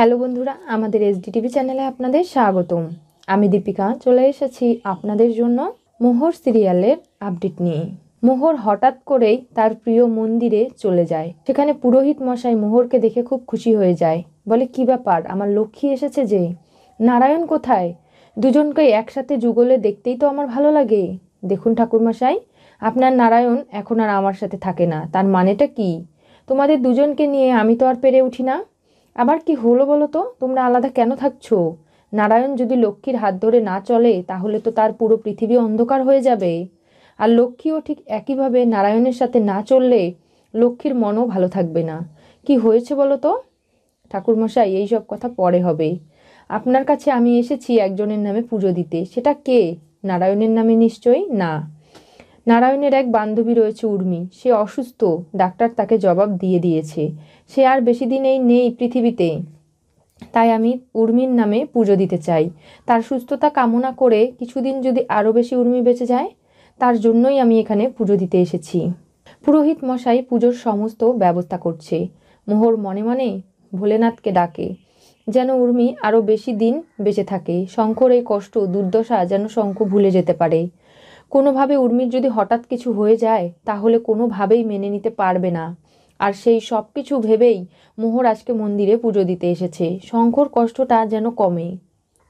hello বন্ধুরা আমাদের SDTV চ্যানেলে আপনাদের স্বাগতম আমি দীপিকা চলে এসেছি আপনাদের জন্য মোহর সিরিয়ালের আপডেট নিয়ে মোহর হঠাৎ করেই তার প্রিয় মন্দিরে চলে যায় সেখানে পুরোহিত মশাই মোহরকে দেখে খুব খুশি হয়ে যায় বলে কি ব্যাপার আমার লক্ষ্মী এসেছে যে নারায়ণ কোথায় দুজনকে একসাথে যুগলে দেখতেই তো আমার ভালো লাগে দেখুন ঠাকুরমশাই আপনার নারায়ণ এখন আর আমার সাথে থাকে না তার মানেটা কি তোমাদের দুজনকে নিয়ে আমি তো আর পেরে উঠি না আবার কি হলো বলো তো তোমরা আলাদা কেন থাকছো নারায়ণ যদি লক্ষ্মীর হাত ধরে না চলে তাহলে তো তার পুরো পৃথিবী অন্ধকার হয়ে যাবে আর লক্ষ্মীও ঠিক একইভাবে নারায়ণের সাথে না চললে লক্ষ্মীর মনও ভালো থাকবে না কি হয়েছে বলো তো ঠাকুরমশাই এইসব কথা পরে হবে আপনার কাছে আমি এসেছি একজনের নামে পুজো দিতে সেটা কে নারায়ণের নামে নিশ্চয়ই না নারায়ণের এক বান্ধবী রয়েছে উর্মি সে অসুস্থ ডাক্তার তাকে জবাব দিয়ে দিয়েছে সে আর বেশি দিন এই নেই পৃথিবীতে তাই আমি উর্মির নামে পুজো দিতে চাই তার সুস্থতা কামনা করে কিছুদিন যদি আরও বেশি উর্মি বেঁচে যায় তার জন্যই আমি এখানে পুজো দিতে এসেছি পুরোহিত মশাই পুজোর সমস্ত ব্যবস্থা করছে মোহর মনে মনে ভোলেনাথকে ডাকে যেন উর্মি আরও বেশি দিন বেঁচে থাকে শঙ্কর এই কষ্ট দুর্দশা যেন শঙ্খ ভুলে যেতে পারে কোনোভাবে উর্মির যদি হঠাৎ কিছু হয়ে যায় তাহলে কোনোভাবেই মেনে নিতে পারবে না আর সেই সব কিছু ভেবেই মোহর আজকে মন্দিরে পুজো দিতে এসেছে শঙ্খর কষ্টটা যেন কমে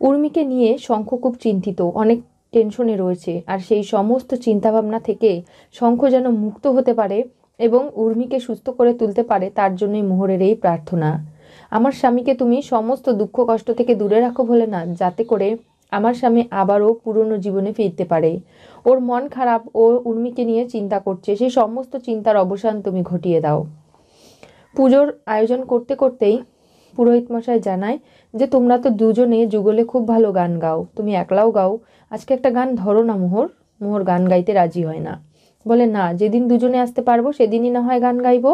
উর্মিকে নিয়ে শঙ্খ খুব চিন্তিত অনেক টেনশনে রয়েছে আর সেই সমস্ত চিন্তাভাবনা থেকে শঙ্খ যেন মুক্ত হতে পারে এবং উর্মিকে সুস্থ করে তুলতে পারে তার জন্যই মোহরের এই প্রার্থনা আমার স্বামীকে তুমি সমস্ত দুঃখ কষ্ট থেকে দূরে রাখো বলে না যাতে করে আমার স্বামী আবারও পুরনো জীবনে ফিরতে পারে ওর মন খারাপ ও উর্মিকে নিয়ে চিন্তা করছে সেই সমস্ত চিন্তার অবসান তুমি ঘটিয়ে দাও পুজোর আয়োজন করতে করতেই পুরোহিত মশাই জানায় যে তোমরা তো দুজনে যুগলে খুব ভালো গান গাও তুমি একলাও গাও আজকে একটা গান ধরো না মোহর মোহর গান গাইতে রাজি হয় না বলে না যেদিন দুজনে আসতে পারবো সেদিনই না হয় গান গাইব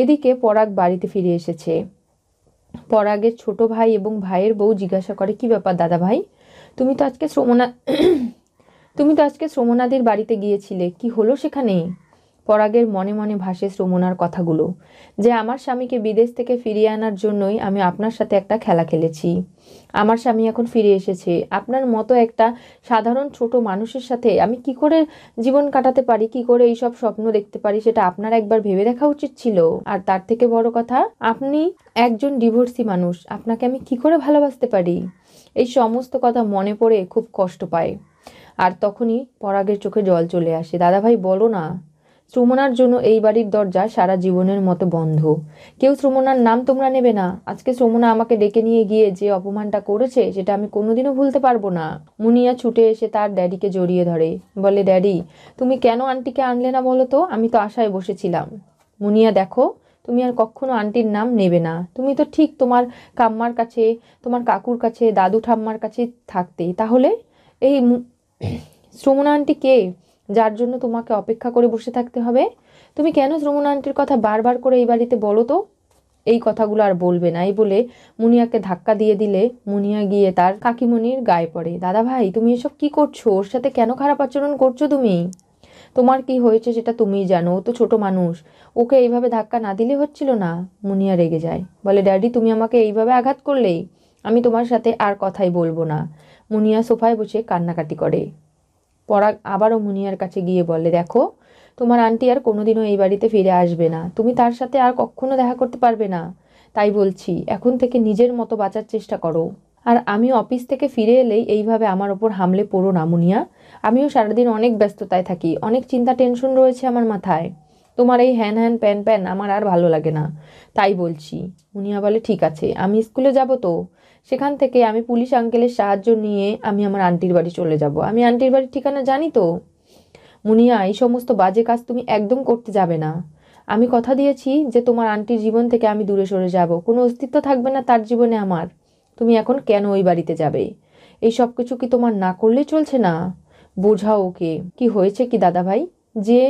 এদিকে পরাগ বাড়িতে ফিরে এসেছে পরাগের ছোট ভাই এবং ভাইয়ের বউ জিজ্ঞাসা করে কি ব্যাপার দাদা ভাই তুমি তো আজকে শ্রমনা তুমি তো আজকে শ্রমনাদের বাড়িতে গিয়েছিলে কি হলো সেখানে পরাগের মনে মনে ভাসে শ্রমণার কথাগুলো যে আমার স্বামীকে বিদেশ থেকে ফিরিয়ে আনার জন্যই আমি আপনার সাথে একটা খেলা খেলেছি আমার স্বামী এখন ফিরে এসেছে আপনার মতো একটা সাধারণ ছোট মানুষের সাথে আমি কি করে জীবন কাটাতে পারি কি করে এইসব স্বপ্ন দেখতে পারি সেটা আপনার একবার ভেবে দেখা উচিত ছিল আর তার থেকে বড় কথা আপনি একজন ডিভোর্সি মানুষ আপনাকে আমি কি করে ভালোবাসতে পারি এই সমস্ত কথা মনে পড়ে খুব কষ্ট পায় আর তখনই পরাগের চোখে জল চলে আসে দাদাভাই বলো না শ্রমণার জন্য এই বাড়ির দরজা সারা জীবনের মতো বন্ধ কেউ শ্রমণার নাম তোমরা নেবে না আজকে শ্রমণা আমাকে ডেকে নিয়ে গিয়ে যে অপমানটা করেছে সেটা আমি কোনোদিনও ভুলতে পারবো না মুনিয়া ছুটে এসে তার ড্যাডিকে জড়িয়ে ধরে বলে ড্যাডি তুমি কেন আন্টিকে আনলে না বলো তো আমি তো আশায় বসেছিলাম মুনিয়া দেখো তুমি আর কখনো আন্টির নাম নেবে না তুমি তো ঠিক তোমার কাম্মার কাছে তোমার কাকুর কাছে দাদু ঠাম্মার কাছে থাকতেই তাহলে এই শ্রমণা আন্টি কে যার জন্য তোমাকে অপেক্ষা করে বসে থাকতে হবে তুমি কেন শ্রমণ আন্টির কথা বারবার করে এই বাড়িতে বলো তো এই কথাগুলো আর বলবে না এই বলে মুনিয়াকে ধাক্কা দিয়ে দিলে মুনিয়া গিয়ে তার কাকিমনির গায়ে পড়ে দাদা ভাই তুমি এসব কি করছো ওর সাথে কেন খারাপ আচরণ করছো তুমি তোমার কি হয়েছে সেটা তুমিই জানো ও তো ছোট মানুষ ওকে এইভাবে ধাক্কা না দিলে হচ্ছিল না মুনিয়া রেগে যায় বলে ড্যাডি তুমি আমাকে এইভাবে আঘাত করলেই আমি তোমার সাথে আর কথাই বলবো না মুনিয়া সোফায় বসে কান্নাকাটি করে পরাগ আবারও মুনিয়ার কাছে গিয়ে বলে দেখো তোমার আন্টি আর কোনোদিনও এই বাড়িতে ফিরে আসবে না তুমি তার সাথে আর কখনো দেখা করতে পারবে না তাই বলছি এখন থেকে নিজের মতো বাঁচার চেষ্টা করো আর আমি অফিস থেকে ফিরে এলেই এইভাবে আমার ওপর হামলে পড়ো না মুনিয়া আমিও সারাদিন অনেক ব্যস্ততায় থাকি অনেক চিন্তা টেনশন রয়েছে আমার মাথায় তোমার এই হ্যান হ্যান প্যান প্যান আমার আর ভালো লাগে না তাই বলছি মুনিয়া বলে ঠিক আছে আমি স্কুলে যাব তো সেখান থেকে আমি পুলিশ আঙ্কেলের সাহায্য নিয়ে আমি আমার আন্টির বাড়ি চলে যাব আমি আন্টির বাড়ির ঠিকানা জানি তো মুনিয়া এই সমস্ত বাজে কাজ তুমি একদম করতে যাবে না আমি কথা দিয়েছি যে তোমার আন্টির জীবন থেকে আমি দূরে সরে যাব কোনো অস্তিত্ব থাকবে না তার জীবনে আমার তুমি এখন কেন ওই বাড়িতে যাবে এই সব কিছু কি তোমার না করলে চলছে না বোঝাও ওকে কি হয়েছে কি দাদা ভাই যে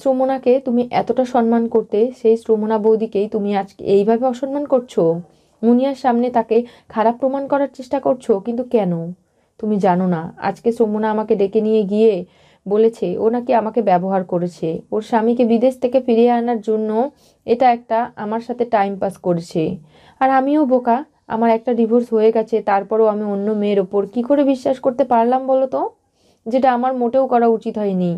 শ্রমণাকে তুমি এতটা সম্মান করতে সেই শ্রমণা বৌদিকেই তুমি আজকে এইভাবে অসম্মান করছো মুনিয়ার সামনে তাকে খারাপ প্রমাণ করার চেষ্টা করছো কিন্তু কেন তুমি জানো না আজকে সমুনা আমাকে ডেকে নিয়ে গিয়ে বলেছে ও নাকি আমাকে ব্যবহার করেছে ওর স্বামীকে বিদেশ থেকে ফিরিয়ে আনার জন্য এটা একটা আমার সাথে টাইম পাস করেছে আর আমিও বোকা আমার একটা ডিভোর্স হয়ে গেছে তারপরও আমি অন্য মেয়ের ওপর কী করে বিশ্বাস করতে পারলাম বলো তো যেটা আমার মোটেও করা উচিত হয়নি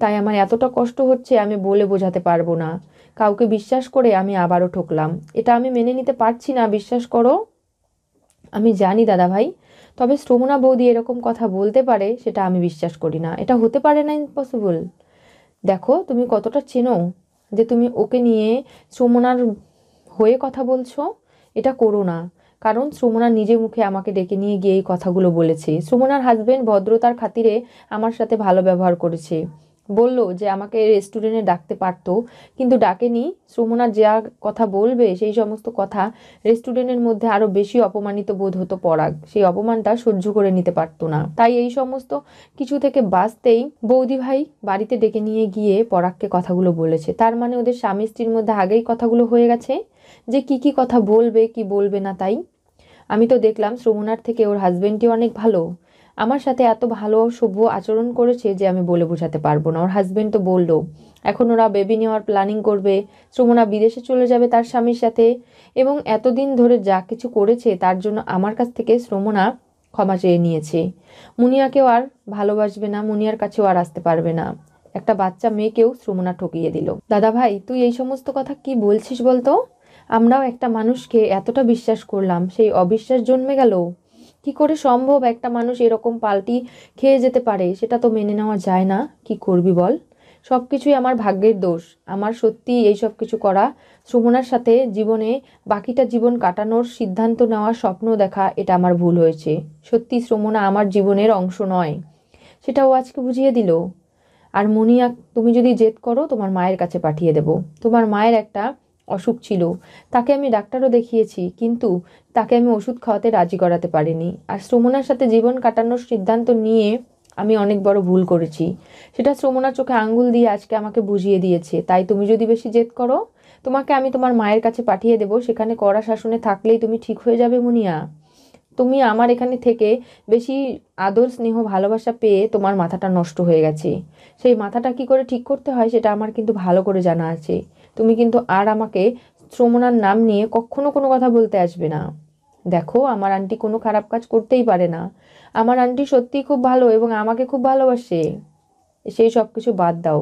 তাই আমার এতটা কষ্ট হচ্ছে আমি বলে বোঝাতে পারবো না কাউকে বিশ্বাস করে আমি আবারও ঠকলাম এটা আমি মেনে নিতে পারছি না বিশ্বাস করো আমি জানি দাদা ভাই তবে শ্রমণা বৌদি এরকম কথা বলতে পারে সেটা আমি বিশ্বাস করি না এটা হতে পারে না ইম্পসিবল দেখো তুমি কতটা চেনো যে তুমি ওকে নিয়ে শ্রমণার হয়ে কথা বলছো এটা করো না কারণ শ্রমণা নিজে মুখে আমাকে ডেকে নিয়ে গিয়ে এই কথাগুলো বলেছে শ্রমণার হাজব্যান্ড ভদ্রতার খাতিরে আমার সাথে ভালো ব্যবহার করেছে বলল যে আমাকে রেস্টুরেন্টে ডাকতে পারতো কিন্তু ডাকেনি শ্রমনাথ যা কথা বলবে সেই সমস্ত কথা রেস্টুরেন্টের মধ্যে আরও বেশি অপমানিত বোধ হতো পরাগ সেই অপমানটা সহ্য করে নিতে পারতো না তাই এই সমস্ত কিছু থেকে বাঁচতেই বৌদি ভাই বাড়িতে ডেকে নিয়ে গিয়ে পরাগকে কথাগুলো বলেছে তার মানে ওদের স্বামী স্ত্রীর মধ্যে আগেই কথাগুলো হয়ে গেছে যে কি কি কথা বলবে কি বলবে না তাই আমি তো দেখলাম শ্রমণার থেকে ওর হাজব্যান্ডটি অনেক ভালো আমার সাথে এত ভালো শুভ আচরণ করেছে যে আমি বলে বোঝাতে পারবো না ওর হাজব্যান্ড তো বললো এখন ওরা বেবি নেওয়ার প্ল্যানিং করবে শ্রমণা বিদেশে চলে যাবে তার স্বামীর সাথে এবং এতদিন ধরে যা কিছু করেছে তার জন্য আমার কাছ থেকে শ্রমণা ক্ষমা চেয়ে নিয়েছে মুনিয়াকেও আর ভালোবাসবে না মুনিয়ার কাছেও আর আসতে পারবে না একটা বাচ্চা মেয়েকেও শ্রমণা ঠকিয়ে দিল দাদা ভাই তুই এই সমস্ত কথা কি বলছিস বলতো আমরাও একটা মানুষকে এতটা বিশ্বাস করলাম সেই অবিশ্বাস জন্মে গেল কি করে সম্ভব একটা মানুষ এরকম পাল্টি খেয়ে যেতে পারে সেটা তো মেনে নেওয়া যায় না কি করবি বল সব কিছুই আমার ভাগ্যের দোষ আমার সত্যি এই সব কিছু করা সুমনার সাথে জীবনে বাকিটা জীবন কাটানোর সিদ্ধান্ত নেওয়ার স্বপ্ন দেখা এটা আমার ভুল হয়েছে সত্যি শ্রমণা আমার জীবনের অংশ নয় সেটা ও আজকে বুঝিয়ে দিল আর মনিয়া তুমি যদি জেদ করো তোমার মায়ের কাছে পাঠিয়ে দেব তোমার মায়ের একটা অসুখ ছিল তাকে আমি ডাক্তারও দেখিয়েছি কিন্তু তাকে আমি ওষুধ খাওয়াতে রাজি করাতে পারিনি আর শ্রমণার সাথে জীবন কাটানোর সিদ্ধান্ত নিয়ে আমি অনেক বড় ভুল করেছি সেটা শ্রমণার চোখে আঙ্গুল দিয়ে আজকে আমাকে বুঝিয়ে দিয়েছে তাই তুমি যদি বেশি জেদ করো তোমাকে আমি তোমার মায়ের কাছে পাঠিয়ে দেবো সেখানে কড়া শাসনে থাকলেই তুমি ঠিক হয়ে যাবে মুনিয়া তুমি আমার এখানে থেকে বেশি আদর স্নেহ ভালোবাসা পেয়ে তোমার মাথাটা নষ্ট হয়ে গেছে সেই মাথাটা কি করে ঠিক করতে হয় সেটা আমার কিন্তু ভালো করে জানা আছে তুমি কিন্তু আর আমাকে শ্রমণার নাম নিয়ে কখনো কোনো কথা বলতে আসবে না দেখো আমার আন্টি কোনো খারাপ কাজ করতেই পারে না আমার আন্টি সত্যিই খুব ভালো এবং আমাকে খুব ভালোবাসে সেই সব কিছু বাদ দাও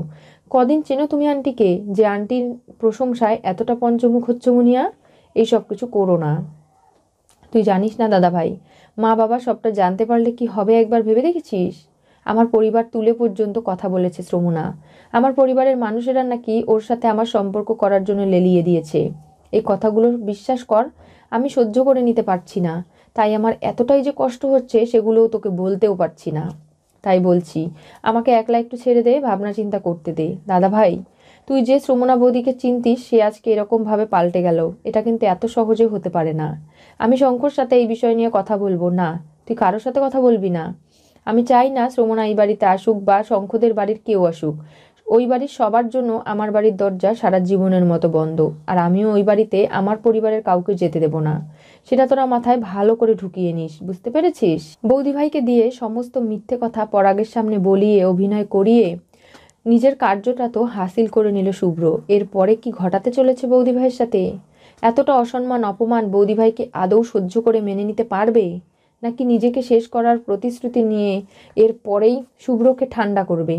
কদিন চেনো তুমি আন্টিকে যে আন্টির প্রশংসায় এতটা পঞ্চমুখ হচ্ছে মুনিয়া এই সব কিছু করো না তুই জানিস না দাদা ভাই মা বাবা সবটা জানতে পারলে কি হবে একবার ভেবে দেখেছিস আমার পরিবার তুলে পর্যন্ত কথা বলেছে শ্রমনা আমার পরিবারের মানুষেরা নাকি ওর সাথে আমার সম্পর্ক করার জন্য লেলিয়ে দিয়েছে এই কথাগুলো বিশ্বাস কর আমি সহ্য করে নিতে পারছি না তাই আমার এতটাই যে কষ্ট হচ্ছে সেগুলোও তোকে বলতেও পারছি না তাই বলছি আমাকে একলা একটু ছেড়ে দে ভাবনা চিন্তা করতে দে দাদা ভাই তুই যে শ্রমণা বৌদিকে চিনতিস সে আজকে এরকমভাবে পাল্টে গেল এটা কিন্তু এত সহজে হতে পারে না আমি শঙ্কর সাথে এই বিষয় নিয়ে কথা বলবো না তুই কারোর সাথে কথা বলবি না আমি চাই না শ্রমণা এই বাড়িতে আসুক বা শঙ্খদের বাড়ির কেউ আসুক ওই বাড়ির সবার জন্য আমার বাড়ির দরজা সারা জীবনের মতো বন্ধ আর আমিও ওই বাড়িতে আমার পরিবারের কাউকে যেতে দেব না সেটা তোরা মাথায় ভালো করে ঢুকিয়ে নিস বুঝতে পেরেছিস বৌদিভাইকে দিয়ে সমস্ত মিথ্যে কথা পরাগের সামনে বলিয়ে অভিনয় করিয়ে নিজের কার্যটা তো হাসিল করে নিল শুভ্র এরপরে কি ঘটাতে চলেছে বৌদিভাইয়ের সাথে এতটা অসম্মান অপমান বৌদিভাইকে আদৌ সহ্য করে মেনে নিতে পারবে নাকি নিজেকে শেষ করার প্রতিশ্রুতি নিয়ে এর পরেই শুভ্রকে ঠান্ডা করবে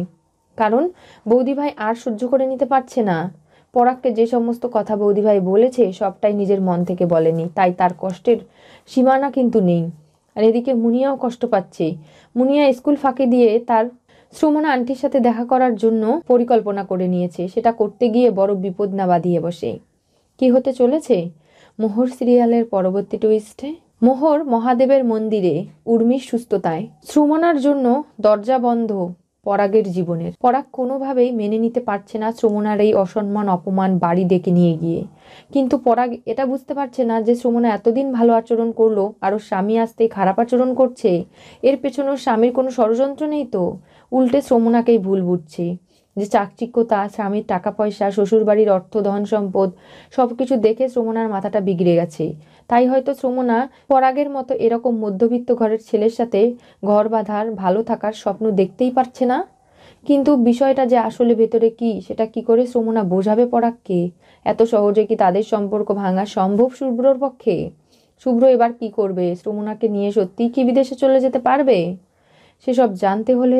কারণ বৌদিভাই আর সহ্য করে নিতে পারছে না পরাককে যে সমস্ত কথা বৌদিভাই বলেছে সবটাই নিজের মন থেকে বলেনি তাই তার কষ্টের সীমানা কিন্তু নেই আর এদিকে মুনিয়াও কষ্ট পাচ্ছে মুনিয়া স্কুল ফাঁকে দিয়ে তার শ্রমণা আন্টির সাথে দেখা করার জন্য পরিকল্পনা করে নিয়েছে সেটা করতে গিয়ে বড় বিপদ না বাঁধিয়ে বসে কি হতে চলেছে মোহর সিরিয়ালের পরবর্তী টুইস্টে মোহর মহাদেবের মন্দিরে উর্মির সুস্থতায় শ্রমণার জন্য দরজা বন্ধ পরাগের জীবনের পরাগ কোনোভাবেই মেনে নিতে পারছে না শ্রমণার এই অসম্মান অপমান বাড়ি ডেকে নিয়ে গিয়ে কিন্তু পরাগ এটা বুঝতে পারছে না যে শ্রমণা এতদিন ভালো আচরণ করলো আরও স্বামী আসতে খারাপ আচরণ করছে এর পেছনেও স্বামীর কোনো ষড়যন্ত্র নেই তো উল্টে শ্রমণাকেই ভুল বুঝছে যে চাকচিক্যতা স্বামীর টাকা পয়সা শ্বশুরবাড়ির অর্থ ধন সম্পদ সব কিছু দেখে শ্রমণার মাথাটা বিগড়ে গেছে তাই হয়তো শ্রমণা পরাগের মতো এরকম মধ্যবিত্ত ঘরের ছেলের সাথে ঘর বাঁধার ভালো থাকার স্বপ্ন দেখতেই পারছে না কিন্তু বিষয়টা যে আসলে ভেতরে কি সেটা কি করে শ্রমণা বোঝাবে পরাগকে এত সহজে কি তাদের সম্পর্ক ভাঙা সম্ভব শুভ্রর পক্ষে শুভ্র এবার কি করবে শ্রমণাকে নিয়ে সত্যিই কি বিদেশে চলে যেতে পারবে সেসব জানতে হলে